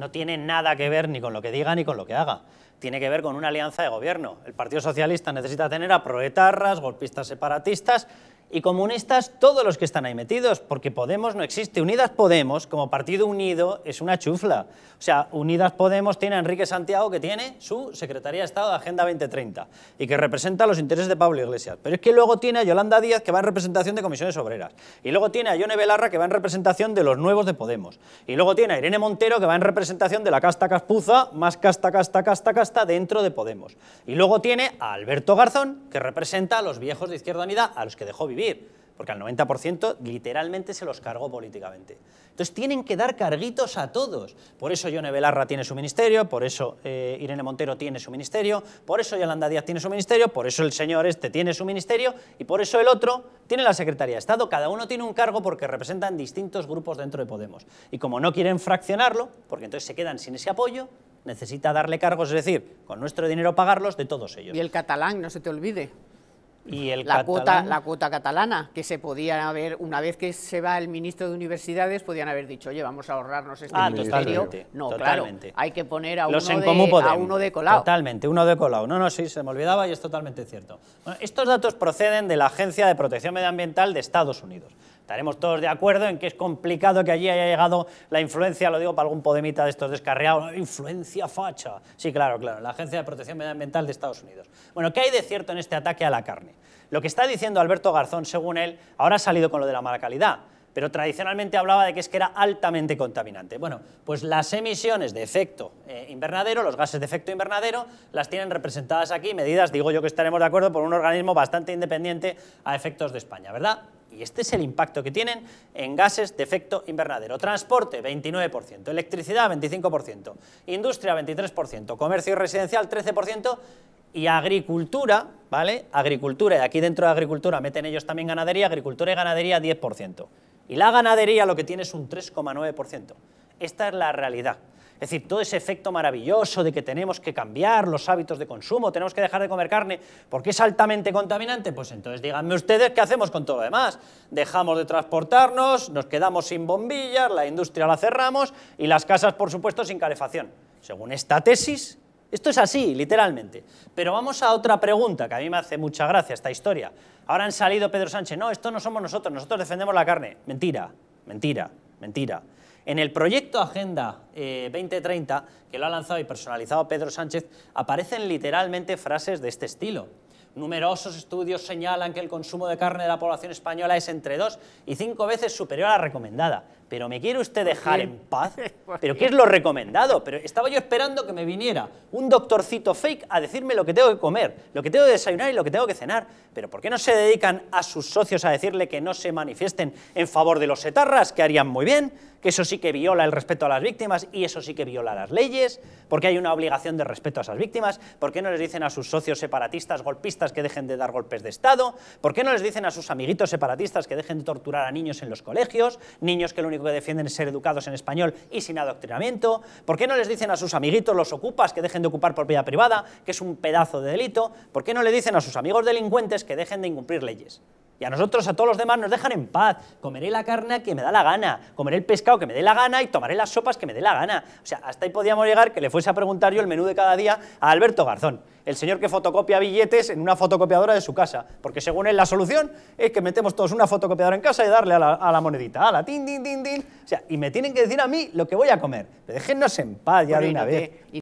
No tiene nada que ver ni con lo que diga ni con lo que haga. Tiene que ver con una alianza de gobierno. El Partido Socialista necesita tener a proetarras, golpistas separatistas y comunistas todos los que están ahí metidos, porque Podemos no existe. Unidas Podemos, como partido unido, es una chufla. O sea, Unidas Podemos tiene a Enrique Santiago, que tiene su Secretaría de Estado de Agenda 2030 y que representa los intereses de Pablo Iglesias. Pero es que luego tiene a Yolanda Díaz, que va en representación de comisiones obreras. Y luego tiene a Yone Belarra, que va en representación de los nuevos de Podemos. Y luego tiene a Irene Montero, que va en representación de la casta caspuza, más casta, casta, casta, casta, dentro de Podemos. Y luego tiene a Alberto Garzón, que representa a los viejos de Izquierda Unida, a los que dejó vivir porque al 90% literalmente se los cargó políticamente. Entonces tienen que dar carguitos a todos. Por eso Yone Belarra tiene su ministerio, por eso eh, Irene Montero tiene su ministerio, por eso Yolanda Díaz tiene su ministerio, por eso el señor este tiene su ministerio y por eso el otro tiene la Secretaría de Estado. Cada uno tiene un cargo porque representan distintos grupos dentro de Podemos. Y como no quieren fraccionarlo, porque entonces se quedan sin ese apoyo, necesita darle cargos, es decir, con nuestro dinero pagarlos de todos ellos. Y el catalán, no se te olvide la, cuota, la cuota catalana, que se podía haber, una vez que se va el ministro de Universidades, podían haber dicho, oye, vamos a ahorrarnos este ministerio. Ah, no, claro, hay que poner a, uno, de, a uno de colado. Totalmente, uno de colado. No, no, sí, se me olvidaba y es totalmente cierto. estos datos proceden de la Agencia de Protección Medioambiental de Estados Unidos estaremos todos de acuerdo en que es complicado que allí haya llegado la influencia, lo digo para algún podemita de estos descarriados, influencia facha. Sí, claro, claro, la Agencia de Protección Medioambiental de Estados Unidos. Bueno, ¿qué hay de cierto en este ataque a la carne? Lo que está diciendo Alberto Garzón, según él, ahora ha salido con lo de la mala calidad, pero tradicionalmente hablaba de que es que era altamente contaminante. Bueno, pues las emisiones de efecto eh, invernadero, los gases de efecto invernadero, las tienen representadas aquí, medidas, digo yo que estaremos de acuerdo, por un organismo bastante independiente a efectos de España, ¿verdad? Y este es el impacto que tienen en gases de efecto invernadero. Transporte, 29%. Electricidad, 25%. Industria, 23%. Comercio y residencial, 13%. Y agricultura, ¿vale? Agricultura, y aquí dentro de agricultura meten ellos también ganadería, agricultura y ganadería 10%. Y la ganadería lo que tiene es un 3,9%. Esta es la realidad. Es decir, todo ese efecto maravilloso de que tenemos que cambiar los hábitos de consumo, tenemos que dejar de comer carne porque es altamente contaminante, pues entonces díganme ustedes qué hacemos con todo lo demás. Dejamos de transportarnos, nos quedamos sin bombillas, la industria la cerramos y las casas, por supuesto, sin calefacción. Según esta tesis, esto es así, literalmente. Pero vamos a otra pregunta, que a mí me hace mucha gracia esta historia. Ahora han salido Pedro Sánchez, no, esto no somos nosotros, nosotros defendemos la carne. Mentira, mentira, mentira. En el proyecto Agenda 2030, eh, que lo ha lanzado y personalizado Pedro Sánchez, aparecen literalmente frases de este estilo. Numerosos estudios señalan que el consumo de carne de la población española es entre dos y cinco veces superior a la recomendada. Pero me quiere usted dejar en paz. ¿Pero qué es lo recomendado? Pero estaba yo esperando que me viniera un doctorcito fake a decirme lo que tengo que comer, lo que tengo que desayunar y lo que tengo que cenar. Pero ¿por qué no se dedican a sus socios a decirle que no se manifiesten en favor de los etarras, que harían muy bien, que eso sí que viola el respeto a las víctimas y eso sí que viola las leyes, porque hay una obligación de respeto a esas víctimas? ¿Por qué no les dicen a sus socios separatistas, golpistas, que dejen de dar golpes de Estado? ¿Por qué no les dicen a sus amiguitos separatistas que dejen de torturar a niños en los colegios? Niños que lo único que defienden es ser educados en español y sin adoctrinamiento. ¿Por qué no les dicen a sus amiguitos los ocupas que dejen de ocupar propiedad privada, que es un pedazo de delito? ¿Por qué no le dicen a sus amigos delincuentes que dejen de incumplir leyes? Y a nosotros, a todos los demás, nos dejan en paz. Comeré la carne que me da la gana, comeré el pescado que me dé la gana y tomaré las sopas que me dé la gana. O sea, hasta ahí podíamos llegar que le fuese a preguntar yo el menú de cada día a Alberto Garzón, el señor que fotocopia billetes en una fotocopiadora de su casa. Porque según él, la solución es que metemos todos una fotocopiadora en casa y darle a la, monedita, a la tin, tin, tin, tin. O sea, y me tienen que decir a mí lo que voy a comer. Pero déjennos en paz ya de una vez.